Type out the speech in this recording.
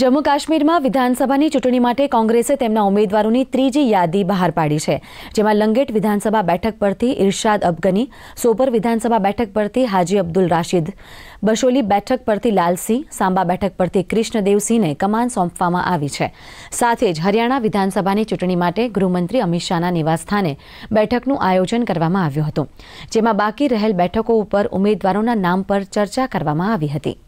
जम्मू कश्मीर માં વિધાનસભાની ચૂંટણી માટે કોંગ્રેસે તેના ઉમેદવારોની ત્રીજી યાદી બહાર પાડી છે જેમાં લંગેટ વિધાનસભા બેઠક પરથી इरशाद અફગની સોપર વિધાનસભા બેઠક પરથી હાજી અબ્દુલ રાશિદ બશોલી બેઠક પરથી લાલસી સાંબા બેઠક પરથી કૃષ્ણ દેવસીને કમાન સોંપવામાં આવી છે સાથે જ હરિયાણા વિધાનસભાની ચૂંટણી માટે ગૃહમંત્રી અમિત શાના નિવાસસ્થાનએ બેઠકનું આયોજન કરવામાં આવ્યું હતું જેમાં બાકી રહેલ બેઠકો ઉપર ઉમેદવારોના નામ પર ચર્ચા કરવામાં આવી હતી